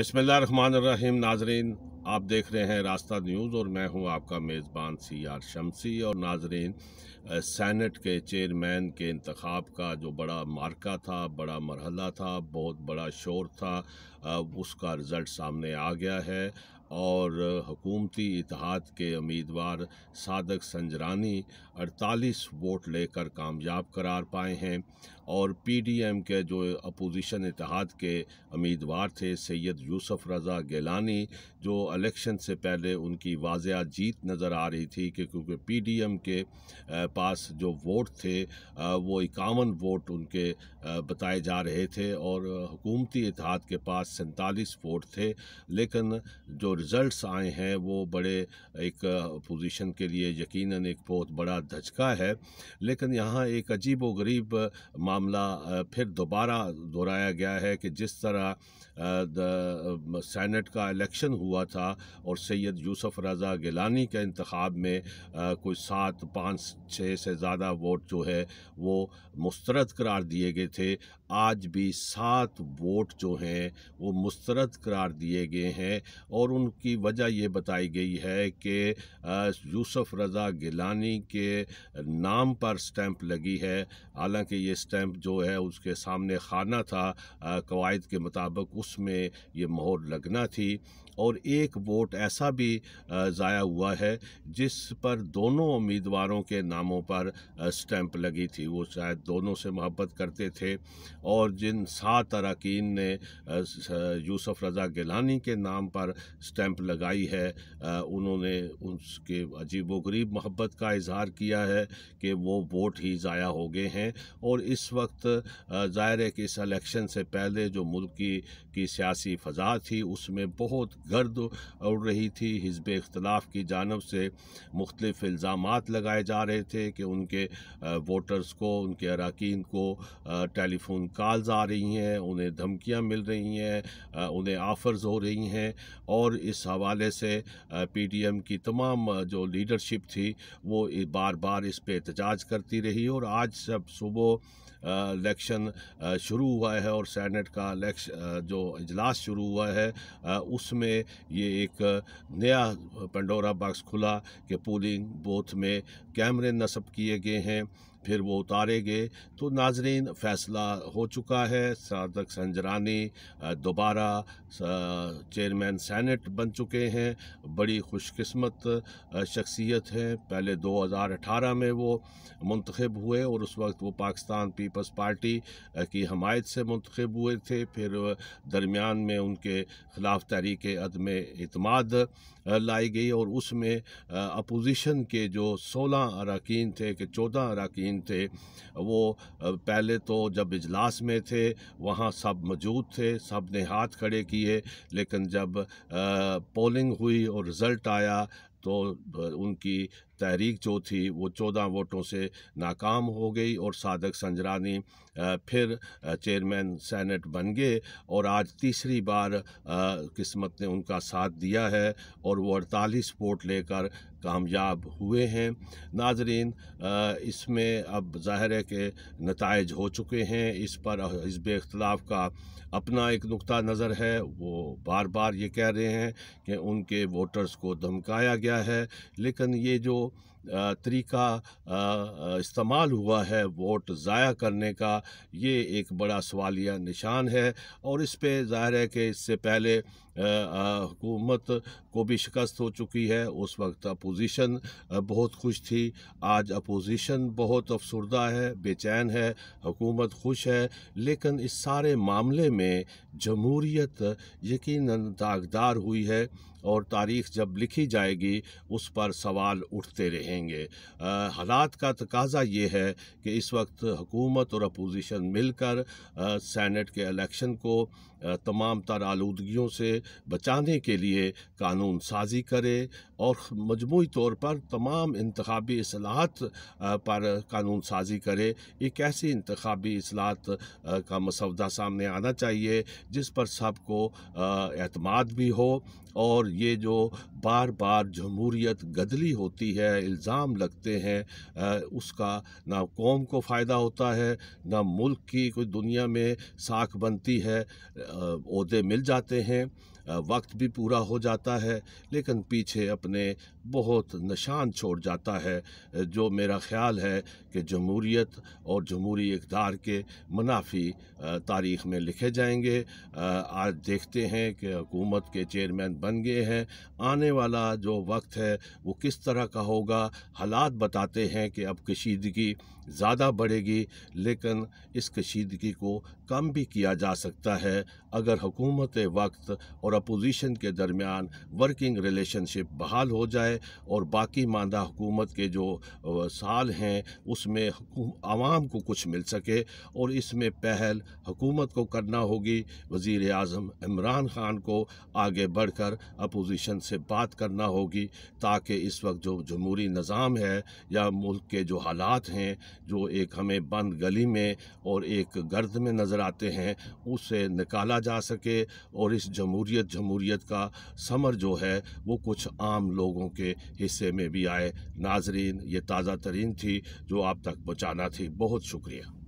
बिसमीम नाजरीन आप देख रहे हैं रास्ता न्यूज़ और मैं हूं आपका मेज़बान सी आर शमसी और नाजरीन सेनेट के चेयरमैन के इंतखाब का जो बड़ा मार्का था बड़ा मरहला था बहुत बड़ा शोर था उसका रिज़ल्ट सामने आ गया है और हुकूमती इतिहाद के उम्मीदवार सादक संजरानी 48 वोट लेकर कामयाब करार पाए हैं और पीडीएम के जो अपोजिशन इतिहाद के उम्मीदवार थे सैयद यूसुफ रज़ा गेलानी जो इलेक्शन से पहले उनकी वाजिया जीत नज़र आ रही थी कि क्योंकि पीडीएम के पास जो वोट थे वो इक्यावन वोट उनके बताए जा रहे थे और हुकूमती इतिहाद के पास सैंतालीस वोट थे लेकिन जो रिज़ल्ट्स आए हैं वो बड़े एक पोजीशन के लिए यकीनन एक बहुत बड़ा धचका है लेकिन यहाँ एक अजीब व गरीब मामला फिर दोबारा दोहराया गया है कि जिस तरह सैनट का इलेक्शन हुआ था और सैयद यूसुफ रज़ा गिलानी के इंतखब में कोई सात पाँच छः से ज़्यादा वोट जो है वो मुस्तरद करार दिए गए थे आज भी सात वोट जो हैं वो मुस्तरद करार दिए गए हैं और उन की वजह ये बताई गई है कि यूसुफ रज़ा गिलानी के नाम पर स्टैंप लगी है हालांकि ये स्टैंप जो है उसके सामने खाना था कवायद के मुताबिक उसमें ये मोहर लगना थी और एक वोट ऐसा भी ज़ाया हुआ है जिस पर दोनों उम्मीदवारों के नामों पर स्टैंप लगी थी वो शायद दोनों से मोहब्बत करते थे और जिन सात अरकान ने यूसुफ रज़ा गिलानी के नाम पर स्टैंप लगाई है उन्होंने उसके अजीब गरीब मोहब्बत का इजहार किया है कि वो वोट ही ज़ाया हो गए हैं और इस वक्त ज़ाहिर है कि इस इलेक्शन से पहले जो मुल्क की सियासी फ़जा थी उसमें बहुत गर्द उड़ रही थी हिजब इख्तलाफ की जानब से मुख्तलिफ इल्ज़ाम लगाए जा रहे थे कि उनके वोटर्स को उनके अरकान को टेलीफोन कॉल्स आ रही हैं उन्हें धमकियाँ मिल रही हैं उन्हें ऑफर्स हो रही हैं और इस हवाले से पी डी एम की तमाम जो लीडरशिप थी वो बार बार इस पर एहतजाज करती रही और आज सब सुबह इलेक्शन शुरू हुआ है और सैनट का इलेक्श जो इजलास शुरू हुआ है उसमें से ये एक नया पंडोरा बॉक्स खुला कि पोलिंग बूथ में कैमरे नस्ब किए गए हैं फिर वो उतारे गए तो नाजरीन फैसला हो चुका है सादक संजरानी दोबारा चेयरमैन सैनट बन चुके हैं बड़ी खुशकस्मत शख्सियत हैं पहले 2018 में वो मंतखब हुए और उस वक्त वो पाकिस्तान पीपल्स पार्टी की हमायत से मंतखब हुए थे फिर दरमियान में उनके ख़िलाफ़ तहरीक अदम अतमाद लाई गई और उसमें अपोजिशन के जो सोलह अरकान थे कि चौदह अरकान मुतदरसीन थे वो पहले तो जब इजलास में थे वहाँ सब मौजूद थे सब ने हाथ खड़े किए लेकिन जब पोलिंग हुई और रिज़ल्ट आया तो उनकी तहरीक जो थी वो चौदह वोटों से नाकाम हो गई और सादक संजरानी फिर चेयरमैन सेनेट बन गए और आज तीसरी बार किस्मत ने उनका साथ दिया है और वो अड़तालीस वोट लेकर कामयाब हुए हैं नाजरीन इसमें अब ज़ाहिर है कि नतज हो चुके हैं इस पर हिजब इख्तलाफ का अपना एक नुक़ नज़र है वो बार बार ये कह रहे हैं कि उनके वोटर्स को धमकाया गया गया है लेकिन ये जो तरीका इस्तेमाल हुआ है वोट ज़ाया करने का ये एक बड़ा सवालिया निशान है और इस पर ज़ाहिर है कि इससे पहले हुकूमत को भी शिकस्त हो चुकी है उस वक्त अपोजिशन बहुत खुश थी आज अपोजिशन बहुत अफसरदा है बेचैन है हुकूमत खुश है लेकिन इस सारे मामले में जमहूरीत यकीन दागदार हुई है और तारीख जब लिखी जाएगी उस पर सवाल उठते रहे रहेंगे हालात का तकाजा ये है कि इस वक्त हुकूमत और अपोजिशन मिलकर सैनट के इलेक्शन को तमाम तर आलूदगियों से बचाने के लिए कानून साजी करे और मजमू तौर पर तमाम इंतबी असलाहत पर कानून साजी करे एक ऐसी इंतबी असलाहत का मसौदा सामने आना चाहिए जिस पर सबको अतमाद भी हो और ये जो बार बार जमहूरीत गदली होती है इल्ज़ाम लगते हैं उसका ना कौम को फ़ायदा होता है ना मुल्क की कोई दुनिया में साख बनती है अहदे मिल जाते हैं वक्त भी पूरा हो जाता है लेकिन पीछे अपने बहुत निशान छोड़ जाता है जो मेरा ख्याल है कि जमहूरीत और जमहूरी इकदार के मुनाफी तारीख़ में लिखे जाएंगे आज देखते हैं कि हुकूमत के चेयरमैन बन गए हैं आने वाला जो वक्त है वो किस तरह का होगा हालात बताते हैं कि अब कशीदगी ज़्यादा बढ़ेगी लेकिन इस कशीदगी को कम भी किया जा सकता है अगर हुकूमत वक्त और अपोजिशन के दरमियान वर्किंग रिलेशनशिप बहाल हो जाए और बाकी मानदा हुकूमत के जो साल हैं उसमें आवाम को कुछ मिल सके और इसमें पहल हुकूमत को करना होगी वज़ी अजम इमरान ख़ान को आगे बढ़ कर अपोजिशन से बात करना होगी ताकि इस वक्त जो जमहूरी निज़ाम है या मुल्क के जो हालात हैं जो एक हमें बंद गली में और एक गर्द में नज़र आते हैं उसे निकाला जा सके और इस जमूरीत जमूरीत का समर जो है वो कुछ आम लोगों के हिस्से में भी आए नाजरीन ये ताज़ा तरीन थी जो आप तक पहुँचाना थी बहुत शुक्रिया